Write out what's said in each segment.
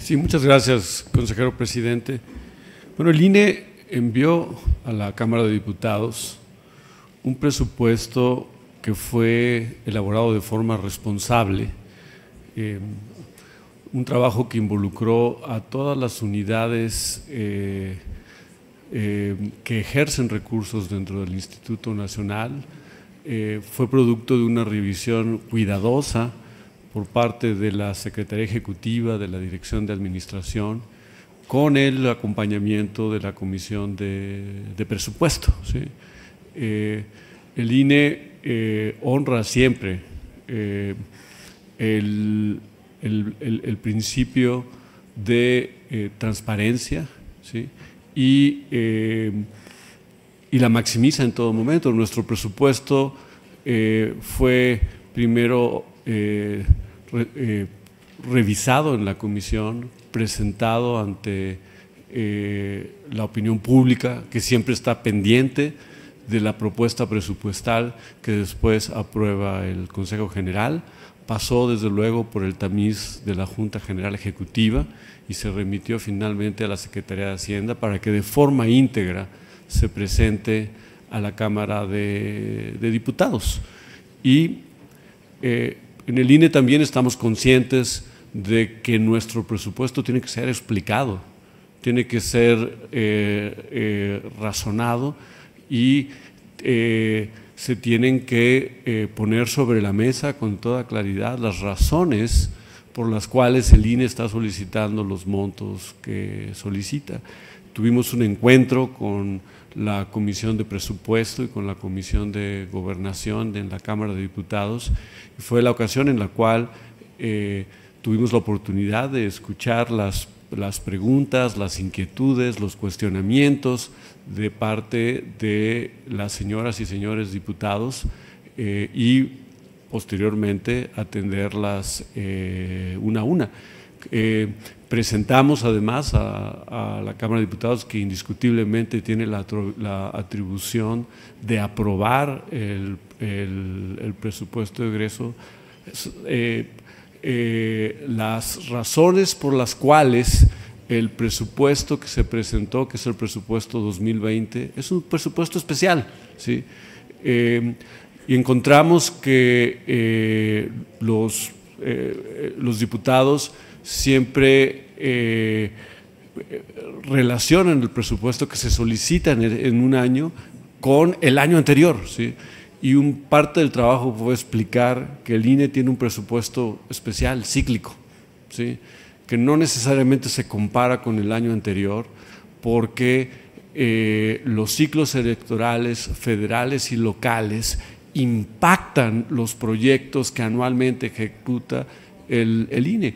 Sí, muchas gracias, consejero presidente. Bueno, el INE envió a la Cámara de Diputados un presupuesto que fue elaborado de forma responsable, eh, un trabajo que involucró a todas las unidades eh, eh, que ejercen recursos dentro del Instituto Nacional, fue producto de una revisión cuidadosa, por parte de la Secretaría Ejecutiva de la Dirección de Administración con el acompañamiento de la Comisión de, Presupuestos. Presupuesto. Eh, el INE eh, honra siempre eh, el, principio de transparencia y, la maximiza en todo momento. Nuestro presupuesto fue primero eh, revisado en la comisión, presentado ante eh, la opinión pública, que siempre está pendiente de la propuesta presupuestal que después aprueba el Consejo General. Pasó desde luego por el tamiz de la Junta General Ejecutiva y se remitió finalmente a la Secretaría de Hacienda para que de forma íntegra se presente a la Cámara de, Diputados. Y eh, en el INE también estamos conscientes de que nuestro presupuesto tiene que ser explicado, tiene que ser eh, eh, razonado y eh, se tienen que poner sobre la mesa con toda claridad las razones por las cuales el INE está solicitando los montos que solicita. Tuvimos un encuentro con la Comisión de Presupuesto y con la Comisión de Gobernación en la Cámara de Diputados. Fue la ocasión en la cual eh, tuvimos la oportunidad de escuchar las, las preguntas, las inquietudes, los cuestionamientos de parte de las señoras y señores diputados eh, y posteriormente atenderlas eh, una a una. Eh, presentamos además a, la Cámara de Diputados, que indiscutiblemente tiene la, atribución de aprobar el, presupuesto de egreso, eh, las razones por las cuales el presupuesto que se presentó, que es el presupuesto 2020, es un presupuesto especial. ¿sí? y encontramos que eh, los, eh, los diputados siempre eh, relacionan el presupuesto que se solicita en, un año con el año anterior. ¿sí? Y un parte del trabajo fue explicar que el INE tiene un presupuesto especial, cíclico, ¿sí? que no necesariamente se compara con el año anterior, porque los ciclos electorales federales y locales impactan los proyectos que anualmente ejecuta el, INE.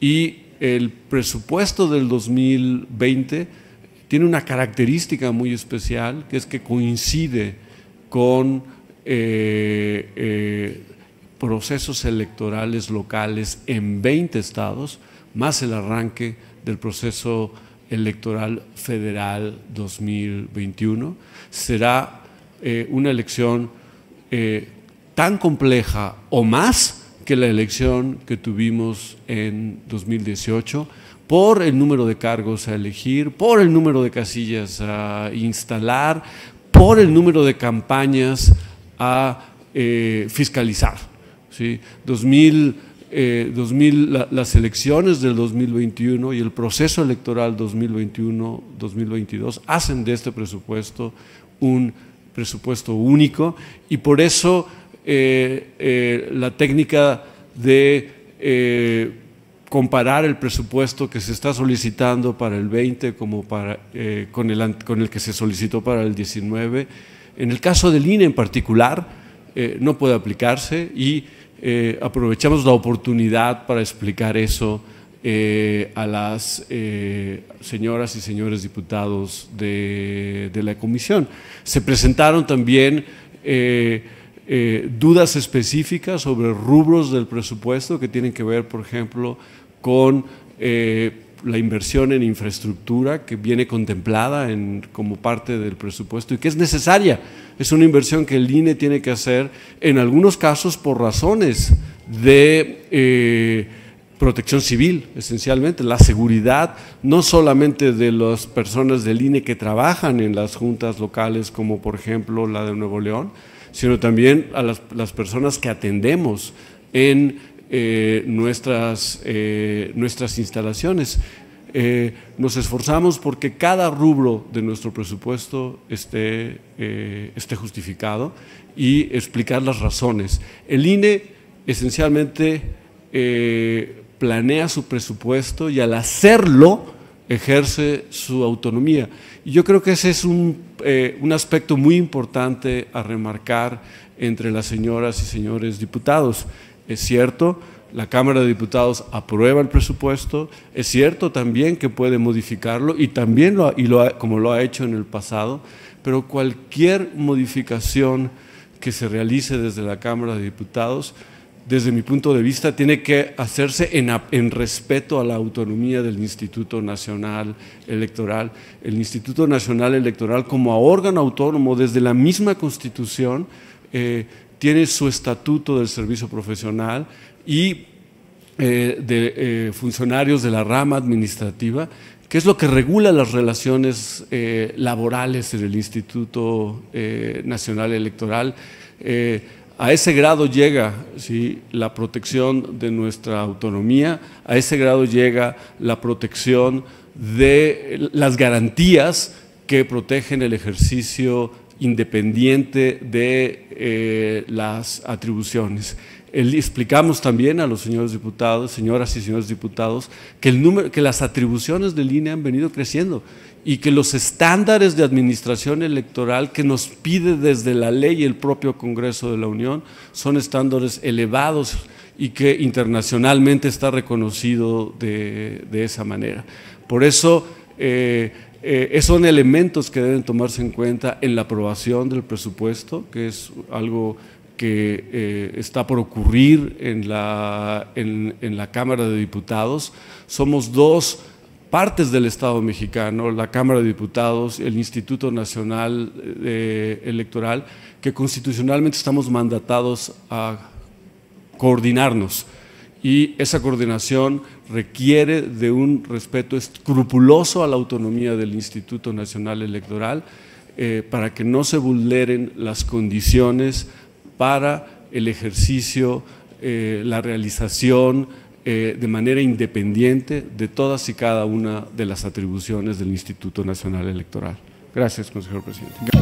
Y el presupuesto del 2020 tiene una característica muy especial, que es que coincide con eh, eh, procesos electorales locales en 20 estados, más el arranque del proceso electoral federal 2021. Será eh, una elección eh, tan compleja o más que la elección que tuvimos en 2018 por el número de cargos a elegir, por el número de casillas a instalar, por el número de campañas a eh, fiscalizar. ¿sí? 2000, 2000, eh, las elecciones del 2021 y el proceso electoral 2021-2022 hacen de este presupuesto un presupuesto único y por eso eh, eh, la técnica de eh, comparar el presupuesto que se está solicitando para el 20 como para, con, el, con el que se solicitó para el 19, en el caso del INE en particular, no puede aplicarse y aprovechamos la oportunidad para explicar eso eh, a las eh, señoras y señores diputados de, la comisión. Se presentaron también eh, dudas específicas sobre rubros del presupuesto que tienen que ver, por ejemplo, con la inversión en infraestructura que viene contemplada en, como parte del presupuesto y que es necesaria. Es una inversión que el INE tiene que hacer en algunos casos por razones de protección civil, esencialmente, la seguridad, no solamente de las personas del INE que trabajan en las juntas locales, como por ejemplo la de Nuevo León, sino también a las, personas que atendemos en eh, nuestras, eh, nuestras instalaciones. Eh, nos esforzamos porque cada rubro de nuestro presupuesto esté, esté justificado y explicar las razones. El INE esencialmente planea su presupuesto y al hacerlo ejerce su autonomía. Y yo creo que ese es eh, un, aspecto muy importante a remarcar entre las señoras y señores diputados. Es cierto, la Cámara de Diputados aprueba el presupuesto, es cierto también que puede modificarlo y también lo, como lo ha hecho en el pasado, pero cualquier modificación que se realice desde la Cámara de Diputados desde mi punto de vista, tiene que hacerse en, respeto a la autonomía del Instituto Nacional Electoral. El Instituto Nacional Electoral, como órgano autónomo desde la misma Constitución, eh, tiene su estatuto del servicio profesional y eh, de eh, funcionarios de la rama administrativa, que es lo que regula las relaciones laborales en el Instituto Nacional Electoral. A ese grado llega la protección de nuestra autonomía, a ese grado llega la protección de las garantías que protegen el ejercicio independiente de eh, las atribuciones. explicamos también a los señores diputados, señoras y señores diputados, que, el que las atribuciones de línea han venido creciendo y que los estándares de administración electoral que nos pide desde la ley el propio Congreso de la Unión son estándares elevados y que internacionalmente está reconocido de, de esa manera. Por eso eh, eh, son elementos que deben tomarse en cuenta en la aprobación del presupuesto, que es algo que eh, está por ocurrir en la, en, en la Cámara de Diputados. Somos dos partes del Estado mexicano, la Cámara de Diputados, el Instituto Nacional eh, Electoral, que constitucionalmente estamos mandatados a coordinarnos. Y esa coordinación requiere de un respeto escrupuloso a la autonomía del Instituto Nacional Electoral eh, para que no se vulneren las condiciones para el ejercicio, eh, la realización, eh, de manera independiente de todas y cada una de las atribuciones del Instituto Nacional Electoral. Gracias, consejero presidente.